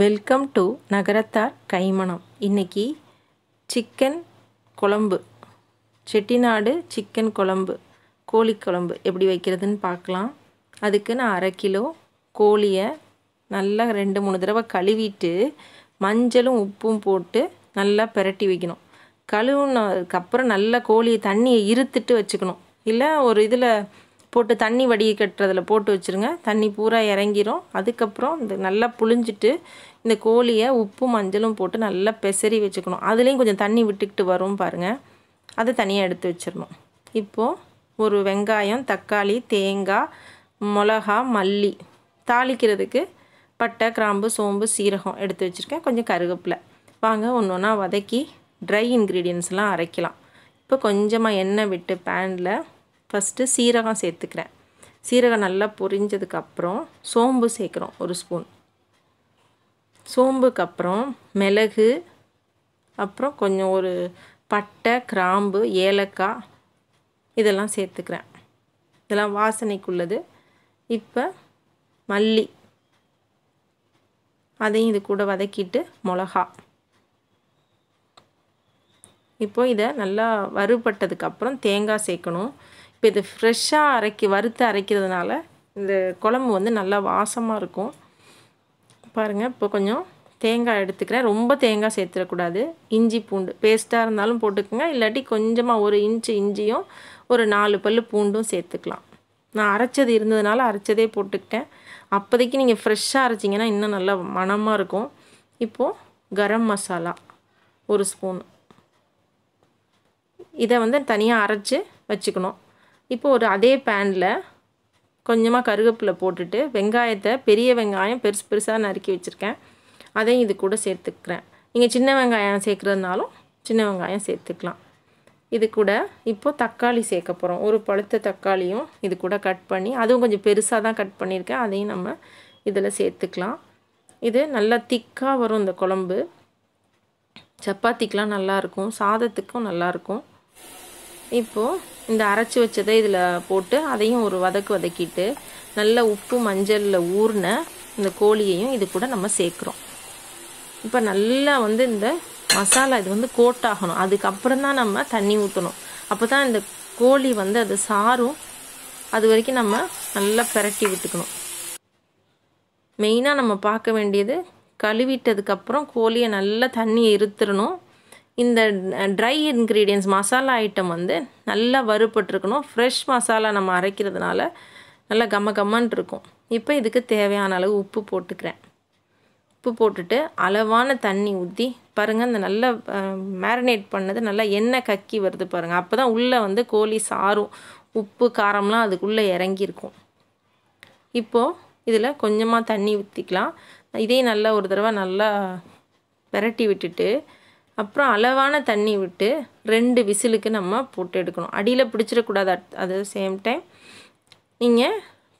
welcome to நகரத்தார் கைமணம் இன்றைக்கி chicken குழம்பு Chettinad chicken குழம்பு கோழி குழம்பு எப்படி வைக்கிறதுன்னு பார்க்கலாம் அதுக்கு நான் அரை கிலோ கோழியை நல்லா ரெண்டு மூணு தடவை கழுவிட்டு மஞ்சளும் உப்பும் போட்டு நல்லா பிரட்டி வைக்கணும் கழுவுனதுக்கப்புறம் நல்லா கோழியை தண்ணியை இருத்துட்டு வச்சுக்கணும் இல்லை ஒரு இதில் போட்டு தண்ணி வடிகை கட்டுறதில் போட்டு வச்சுருங்க தண்ணி பூரா இறங்கிரும் அதுக்கப்புறம் இந்த நல்லா புளிஞ்சிட்டு இந்த கோழியை உப்பும் மஞ்சளும் போட்டு நல்லா பெசரி வச்சுக்கணும் அதுலேயும் கொஞ்சம் தண்ணி விட்டுக்கிட்டு வரும் பாருங்கள் அதை தனியாக எடுத்து வச்சிடணும் இப்போது ஒரு வெங்காயம் தக்காளி தேங்காய் மிளகா மல்லி தாளிக்கிறதுக்கு பட்டை கிராம்பு சோம்பு சீரகம் எடுத்து வச்சுருக்கேன் கொஞ்சம் கருவேப்பிலை வாங்க ஒன்று ஒன்றா வதக்கி ட்ரை இன்க்ரீடியன்ஸ்லாம் அரைக்கலாம் இப்போ கொஞ்சமாக எண்ணெய் விட்டு பேனில் ஃபஸ்ட்டு சீரகம் சேர்த்துக்கிறேன் சீரகம் நல்லா பொரிஞ்சதுக்கப்புறம் சோம்பு சேர்க்குறோம் ஒரு ஸ்பூன் சோம்புக்கு அப்புறம் மிளகு அப்புறம் கொஞ்சம் ஒரு பட்டை கிராம்பு ஏலக்காய் இதெல்லாம் சேர்த்துக்கிறேன் இதெல்லாம் வாசனைக்குள்ளது இப்போ மல்லி அதையும் இது கூட வதக்கிட்டு மிளகா இப்போ இதை நல்லா வறுபட்டதுக்கப்புறம் தேங்காய் சேர்க்கணும் இப்போ இது ஃப்ரெஷ்ஷாக அரைக்கி வறுத்து அரைக்கிறதுனால இந்த குழம்பு வந்து நல்லா வாசமாக இருக்கும் பாருங்கள் இப்போ கொஞ்சம் தேங்காய் எடுத்துக்கிறேன் ரொம்ப தேங்காய் சேர்த்துடக்கூடாது இஞ்சி பூண்டு பேஸ்ட்டாக இருந்தாலும் போட்டுக்கோங்க இல்லாட்டி கொஞ்சமாக ஒரு இன்ச்சு இஞ்சியும் ஒரு நாலு பல் பூண்டும் சேர்த்துக்கலாம் நான் அரைச்சது இருந்ததுனால அரைச்சதே போட்டுக்கிட்டேன் அப்போதைக்கு நீங்கள் ஃப்ரெஷ்ஷாக அரைச்சிங்கன்னா இன்னும் நல்லா மணமாக இருக்கும் இப்போது கரம் மசாலா ஒரு ஸ்பூன் இதை வந்து தனியாக அரைச்சி வச்சுக்கணும் இப்போ ஒரு அதே பேனில் கொஞ்சமாக கருவேப்பிலை போட்டுட்டு வெங்காயத்தை பெரிய வெங்காயம் பெருசு பெருசாக நறுக்கி வச்சுருக்கேன் அதையும் இது கூட சேர்த்துக்கிறேன் நீங்கள் சின்ன வெங்காயம் சேர்க்குறதுனாலும் சின்ன வெங்காயம் சேர்த்துக்கலாம் இது கூட இப்போது தக்காளி சேர்க்க போகிறோம் ஒரு பழுத்த தக்காளியும் இது கூட கட் பண்ணி அதுவும் கொஞ்சம் பெருசாக தான் கட் பண்ணியிருக்கேன் அதையும் நம்ம இதில் சேர்த்துக்கலாம் இது நல்லா திக்காக வரும் இந்த குழம்பு சப்பாத்திக்கெலாம் நல்லாயிருக்கும் சாதத்துக்கும் நல்லாயிருக்கும் இப்போது இந்த அரைச்சி வச்சதை இதில் போட்டு அதையும் ஒரு வதக்கு வதக்கிட்டு நல்லா உப்பு மஞ்சளில் ஊறின இந்த கோழியையும் இது கூட நம்ம சேர்க்குறோம் இப்போ நல்லா வந்து இந்த மசாலா இது வந்து கோட் ஆகணும் அதுக்கப்புறம் தான் நம்ம தண்ணி ஊற்றணும் அப்போ தான் இந்த கோழி வந்து அது சாரும் அது வரைக்கும் நம்ம நல்லா பிரட்டி விட்டுக்கணும் மெயினாக நம்ம பார்க்க வேண்டியது கழுவிட்டதுக்கப்புறம் கோழியை நல்லா தண்ணியை இருத்துடணும் இந்த ட்ரை இன்க்ரீடியன்ஸ் மசாலா ஐட்டம் வந்து நல்லா வறுபட்டுருக்கணும் ஃப்ரெஷ் மசாலா நம்ம அரைக்கிறதுனால நல்லா கம்ம கம்மன் இருக்கும் இப்போ இதுக்கு தேவையான அளவு உப்பு போட்டுக்கிறேன் உப்பு போட்டுட்டு அளவான தண்ணி ஊற்றி பாருங்கள் அந்த நல்லா மேரினேட் பண்ணது நல்லா எண்ணெய் கக்கி வருது பாருங்கள் அப்போ தான் உள்ளே வந்து கோழி சாரும் உப்பு காரம்லாம் அதுக்குள்ளே இறங்கியிருக்கும் இப்போது இதில் கொஞ்சமாக தண்ணி ஊற்றிக்கலாம் இதே நல்லா ஒரு தடவை நல்லா விரட்டி விட்டுட்டு அப்புறம் அளவான தண்ணி விட்டு ரெண்டு விசிலுக்கு நம்ம போட்டு எடுக்கணும் அடியில் பிடிச்சிடக்கூடாது அட் அது சேம் டைம் நீங்கள்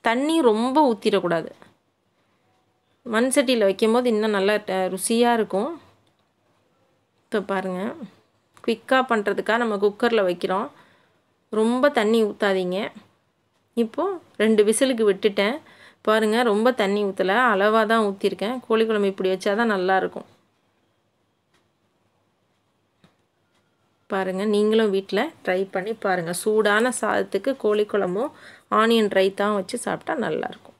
தண்ணி ரொம்ப ஊற்றிடக்கூடாது மண் சட்டியில் வைக்கும்போது இன்னும் நல்லா ருசியாக இருக்கும் இப்போ பாருங்கள் குயிக்காக பண்ணுறதுக்காக நம்ம குக்கரில் வைக்கிறோம் ரொம்ப தண்ணி ஊற்றாதீங்க இப்போது ரெண்டு விசிலுக்கு விட்டுட்டேன் பாருங்கள் ரொம்ப தண்ணி ஊற்றலை அளவாக தான் ஊற்றிருக்கேன் கோழி குழம்பு இப்படி வச்சா தான் நல்லாயிருக்கும் பாருங்கள் நீங்களும் வீட்டில் ட்ரை பண்ணி பாருங்கள் சூடான சாதத்துக்கு கோழி குழம்பும் ஆனியன் ரைத்தாவும் வச்சு சாப்பிட்டா நல்லாயிருக்கும்